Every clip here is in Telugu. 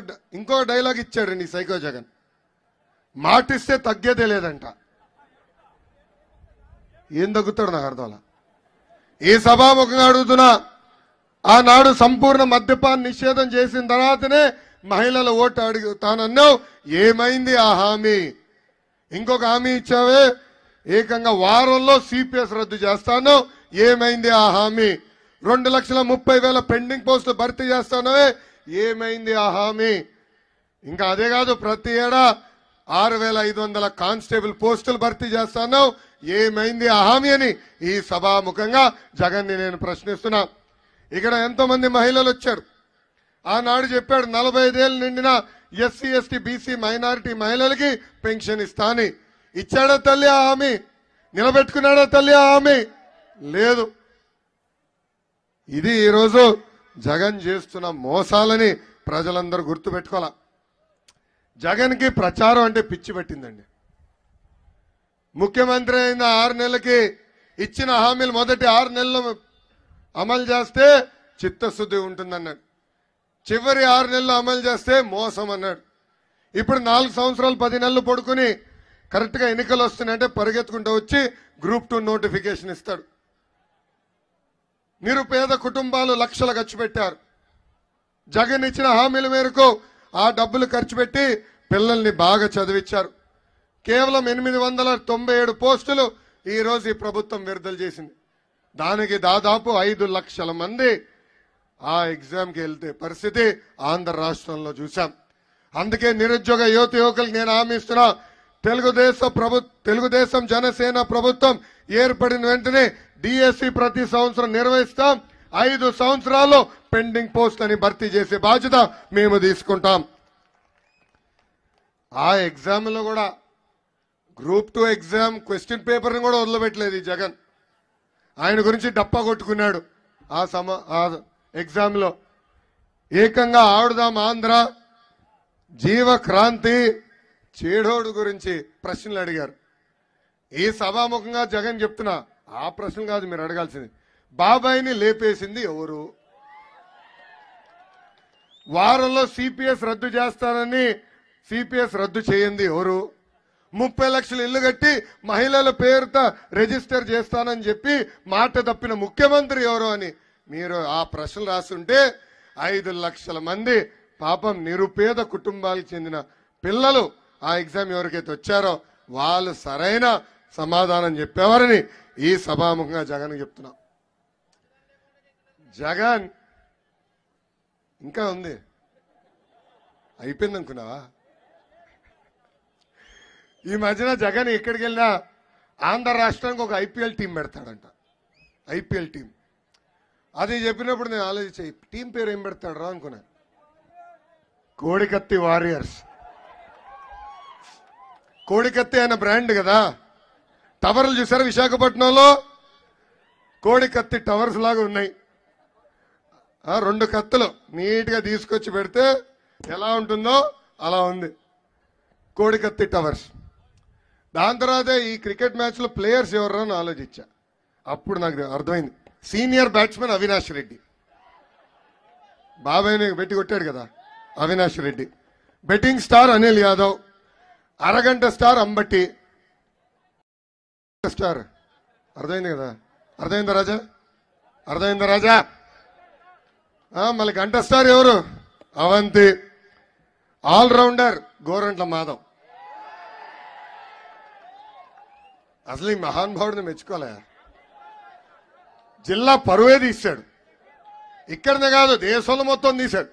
ఇంకో ఇంకో డైలాగ్ ఇచ్చాడు నీ సైకో జగన్ మాటిస్తే తగ్గేదే లేదంట ఏం తగ్గుతాడు నాకు అర్థం ఏ సభాముఖంగా అడుగుతున్నా ఆనాడు సంపూర్ణ మద్యపాన్ని నిషేధం చేసిన తర్వాతనే మహిళల ఓటు అడిగి తానన్నావు ఏమైంది ఆ హామీ ఇంకొక హామీ ఇచ్చావే ఏకంగా వారంలో సిపిఎస్ రద్దు చేస్తాను ఏమైంది ఆ హామీ రెండు లక్షల ముప్పై వేల పెండింగ్ పోస్టులు భర్తీ చేస్తానవే ఏమైంది ఆ హామీ ఇంకా అదే కాదు ప్రతి ఏడా ఆరు వేల ఐదు వందల కానిస్టేబుల్ పోస్టులు భర్తీ చేస్తాను ఏమైంది ఆ హామీ అని ఈ సభాముఖంగా జగన్ని నేను ప్రశ్నిస్తున్నా ఇక్కడ ఎంతో మంది మహిళలు వచ్చారు ఆనాడు చెప్పాడు నలభై ఐదేళ్ళు నిండిన ఎస్సీ ఎస్టీ బీసీ మైనారిటీ మహిళలకి పెన్షన్ ఇస్తాని ఇచ్చాడా తల్లి ఆ హామీ నిలబెట్టుకున్నాడా తల్లి ఆ హామీ లేదు ఇది ఈరోజు జగన్ చేస్తున్న మోసాలని ప్రజలందరూ గుర్తుపెట్టుకోవాల జగన్కి ప్రచారం అంటే పిచ్చి పెట్టిందండి ముఖ్యమంత్రి అయిన ఆరు నెలలకి ఇచ్చిన హామీలు మొదటి ఆరు నెలలు అమలు చేస్తే చిత్తశుద్ధి ఉంటుందన్నాడు చివరి ఆరు నెలలు అమలు చేస్తే మోసం అన్నాడు ఇప్పుడు నాలుగు సంవత్సరాలు పది నెలలు పడుకుని కరెక్ట్గా ఎన్నికలు వస్తున్నాయంటే పరిగెత్తుకుంటూ వచ్చి గ్రూప్ టూ నోటిఫికేషన్ ఇస్తాడు నిరుపేద కుటుంబాలు లక్షలు ఖర్చు పెట్టారు జగన్ ఇచ్చిన హామీల మేరకు ఆ డబ్బులు ఖర్చు పెట్టి పిల్లల్ని బాగా చదివించారు కేవలం ఎనిమిది వందల తొంభై ఏడు పోస్టులు ఈరోజు ఈ ప్రభుత్వం విడుదల చేసింది దానికి దాదాపు ఐదు లక్షల మంది ఆ ఎగ్జామ్కి వెళ్తే పరిస్థితి ఆంధ్ర రాష్ట్రంలో చూశాం అందుకే నిరుద్యోగ యువత యువకులకు నేను హామీ ఇస్తున్నా తెలుగుదేశం ప్రభు తెలుగుదేశం జనసేన ప్రభుత్వం ఏర్పడిన వెంటనే డిఎస్సి e ప్రతి సంవత్సరం నిర్వహిస్తాం ఐదు సంవత్సరాల్లో పెండింగ్ అని భర్తీ చేసే బాధ్యత మేము తీసుకుంటాం ఆ ఎగ్జామ్లో కూడా గ్రూప్ టూ ఎగ్జామ్ క్వశ్చన్ పేపర్ని కూడా వదిలిపెట్టలేదు జగన్ ఆయన గురించి డప్పా కొట్టుకున్నాడు ఆ సమ ఎగ్జామ్ ఎగ్జామ్లో ఏకంగా ఆడుదాం ఆంధ్ర జీవ క్రాంతి చేడోడు గురించి ప్రశ్నలు అడిగారు ఈ సభాముఖంగా జగన్ చెప్తున్నా ఆ ప్రశ్న కాదు మీరు అడగాల్సింది బాబాయిని లేపేసింది ఎవరు వారంలో సిపిఎస్ రద్దు చేస్తానని సిపిఎస్ రద్దు చేయింది ఎవరు ముప్పై లక్షలు ఇల్లు కట్టి మహిళల పేరుతో రిజిస్టర్ చేస్తానని చెప్పి మాట తప్పిన ముఖ్యమంత్రి ఎవరు అని మీరు ఆ ప్రశ్నలు రాస్తుంటే ఐదు లక్షల మంది పాపం నిరుపేద కుటుంబాలకు చెందిన పిల్లలు ఆ ఎగ్జామ్ ఎవరికైతే వచ్చారో వాళ్ళు సరైన సమాధానం చెప్పేవారని ఈ సభాముఖంగా జగన్ చెప్తున్నా జగన్ ఇంకా ఉంది అయిపోయింది అనుకున్నావా ఈ మధ్యన జగన్ ఎక్కడికి వెళ్ళినా ఆంధ్ర రాష్ట్రానికి ఒక ఐపీఎల్ టీం పెడతాడంట ఐపీఎల్ టీం అది చెప్పినప్పుడు నేను ఆలోచించే టీం పేరు ఏం పెడతాడు రా అనుకున్నాను కోడికత్తి వారియర్స్ కోడికత్తి ఆయన బ్రాండ్ కదా టవర్లు చూసారు విశాఖపట్నంలో కోడికత్తి టవర్స్ లాగా ఉన్నాయి రెండు కత్తులు నీట్గా తీసుకొచ్చి పెడితే ఎలా ఉంటుందో అలా ఉంది కోడికత్తి టవర్స్ దాని తర్వాత ఈ క్రికెట్ మ్యాచ్లో ప్లేయర్స్ ఎవరని ఆలోచించా అప్పుడు నాకు అర్థమైంది సీనియర్ బ్యాట్స్మెన్ అవినాష్ రెడ్డి బాబాయ్ని బెట్టి కొట్టాడు కదా అవినాష్ రెడ్డి బెట్టింగ్ స్టార్ అనిల్ యాదవ్ అరగంట స్టార్ అంబట్టి స్టార్ అర్థమైంది కదా అర్థమైందా రాజా అర్థమైందా రాజా మళ్ళీ గంట స్టార్ ఎవరు అవంతి ఆల్రౌండర్ గోరంట్ల మాధవ్ అసలు ఈ మహానుభావుడిని మెచ్చుకోలే జిల్లా పరువే తీశాడు ఇక్కడనే కాదు దేశంలో మొత్తం తీశాడు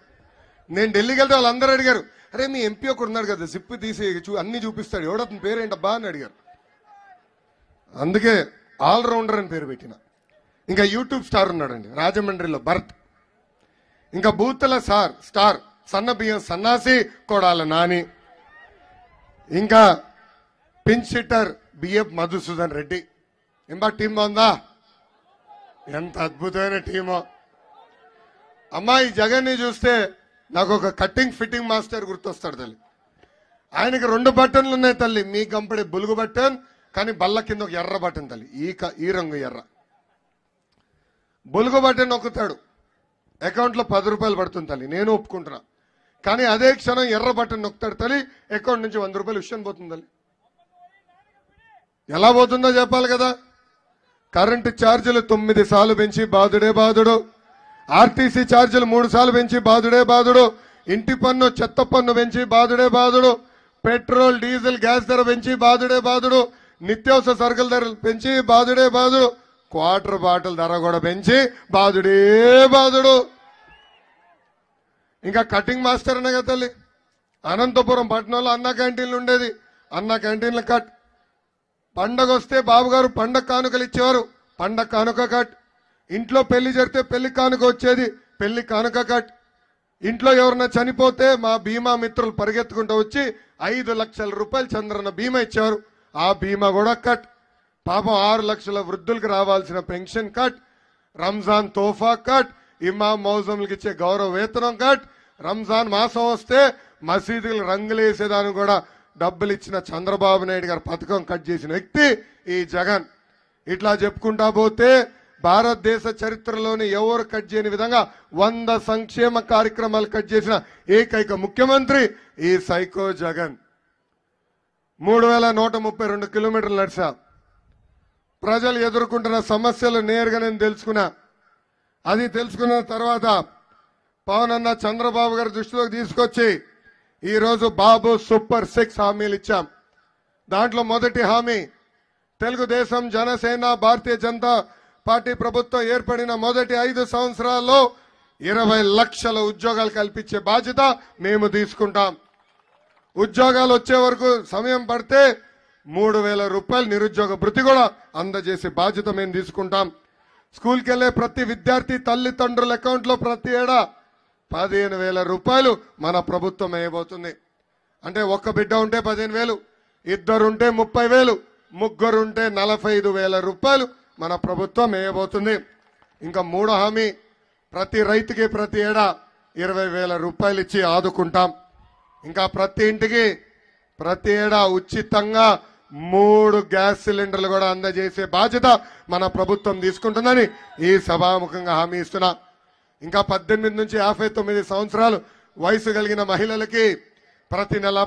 నేను ఢిల్లీకి వెళ్తే వాళ్ళందరూ అడిగారు అరే మీ ఎంపీ ఒకరు ఉన్నాడు కదా జిప్ తీసి చూ అన్ని చూపిస్తాడు ఎవడతని బా అని అడిగారు అందుకే ఆల్రౌండర్ అని పేరు పెట్టిన ఇంకా యూట్యూబ్ స్టార్ ఉన్నాడండి రాజమండ్రిలో భరత్ ఇంకా బూతల సార్ స్టార్ సన్న బియ్యం సన్నాసి కొడాల నాని ఇంకా పిన్ సిట్టర్ బిఎఫ్ మధుసూదన్ రెడ్డి ఎంబా టీమ్ బాగుందా ఎంత అద్భుతమైన టీమో అమ్మాయి జగన్ని చూస్తే నాకు ఒక కట్టింగ్ ఫిట్టింగ్ మాస్టర్ గుర్తొస్తాడు తల్లి ఆయనకి రెండు బటన్లు ఉన్నాయి తల్లి మీ కంపెనీ బులుగు బటన్ కానీ బల్ల కింద ఒక ఎర్ర బటన్ తల్లి ఈ ఈ రంగు ఎర్ర బులుగు బటన్ నొక్కుతాడు అకౌంట్లో పది రూపాయలు పడుతుంది తల్లి నేను ఒప్పుకుంటున్నా కానీ అదే క్షణం ఎర్ర బటన్ నొక్కుతాడు తల్లి అకౌంట్ నుంచి వంద రూపాయలు విషయం పోతుంది తల్లి ఎలా పోతుందో చెప్పాలి కదా కరెంటు ఛార్జీలు తొమ్మిది సార్లు పెంచి బాధుడే బాధుడు ఆర్టీసీ ఛార్జీలు మూడు సార్లు పెంచి బాధుడే బాధుడు ఇంటి పన్ను చెత్త పన్ను పెంచి బాధుడే బాధుడు పెట్రోల్ డీజిల్ గ్యాస్ ధర పెంచి బాధుడే బాధుడు నిత్యావసర సరుకుల ధరలు పెంచి బాధుడే బాధుడు క్వార్టర్ బాటిల్ ధర కూడా పెంచి బాధుడే బాధుడు ఇంకా కటింగ్ మాస్టర్ అన్న కదా తల్లి అనంతపురం పట్టణంలో అన్న క్యాంటీన్లు ఉండేది అన్న క్యాంటీన్లు కట్ పండగ వస్తే బాబుగారు పండగ కానుకలు ఇచ్చేవారు పండగ కానుక కట్ ఇంట్లో పెళ్లి జరిగితే పెళ్లి కానుక వచ్చేది పెళ్లి కానుక కట్ ఇంట్లో ఎవరన్నా చనిపోతే మా బీమా మిత్రులు పరిగెత్తుకుంటూ వచ్చి ఐదు లక్షల రూపాయలు చంద్రన్న బీమా ఇచ్చారు ఆ బీమా కూడా కట్ పాపం ఆరు లక్షల వృద్ధులకు రావాల్సిన pension cut Ramzan Tohfa cut ఇమాం మౌజంలకు ఇచ్చే గౌరవ వేతనం కట్ రంజాన్ మాసం వస్తే మసీదులు రంగులేసేదానికి కూడా డబ్బులు ఇచ్చిన చంద్రబాబు నాయుడు గారు పథకం కట్ చేసిన వ్యక్తి ఈ జగన్ ఇట్లా చెప్పుకుంటా పోతే భారతదేశ చరిత్రలోని ఎవరు కట్ చేయని విధంగా వంద సంక్షేమ కార్యక్రమాలు కట్ చేసిన ఏకైక ముఖ్యమంత్రి ఈ సైకో జగన్ మూడు వేల నూట ముప్పై రెండు కిలోమీటర్లు నడిచా ప్రజలు ఎదుర్కొంటున్న సమస్యలు నేరుగా నేను తెలుసుకున్నా అది తెలుసుకున్న తర్వాత పవన్ అన్న చంద్రబాబు గారి దృష్టిలోకి తీసుకొచ్చి ఈరోజు బాబు సూపర్ సిక్స్ హామీలు ఇచ్చాం దాంట్లో మొదటి హామీ తెలుగుదేశం జనసేన భారతీయ జనతా పార్టీ ప్రభుత్వం ఏర్పడిన మొదటి ఐదు సంవత్సరాల్లో ఇరవై లక్షల ఉద్యోగాలు కల్పించే బాధ్యత మేము తీసుకుంటాం ఉద్యోగాలు వచ్చే వరకు సమయం పడితే మూడు వేల రూపాయలు నిరుద్యోగ భృతి కూడా అందజేసే బాధ్యత మేము తీసుకుంటాం స్కూల్కి వెళ్లే ప్రతి విద్యార్థి తల్లిదండ్రుల అకౌంట్లో ప్రతి ఏడా పదిహేను వేల రూపాయలు మన ప్రభుత్వం వేయబోతుంది అంటే ఒక్క బిడ్డ ఉంటే పదిహేను వేలు ఇద్దరుంటే ముప్పై వేలు ముగ్గురుంటే నలభై ఐదు వేల రూపాయలు మన ప్రభుత్వం వేయబోతుంది ఇంకా మూడో హామీ ప్రతి రైతుకి ప్రతి ఏడా ఇరవై వేల రూపాయలు ఇచ్చి ఆదుకుంటాం ఇంకా ప్రతి ఇంటికి ప్రతి ఏడా ఉచితంగా మూడు గ్యాస్ సిలిండర్లు కూడా అందజేసే బాధ్యత మన ప్రభుత్వం తీసుకుంటుందని ఈ సభాముఖంగా హామీ ఇస్తున్నా ఇంకా పద్దెనిమిది నుంచి యాభై సంవత్సరాలు వయసు కలిగిన మహిళలకి ప్రతి నెల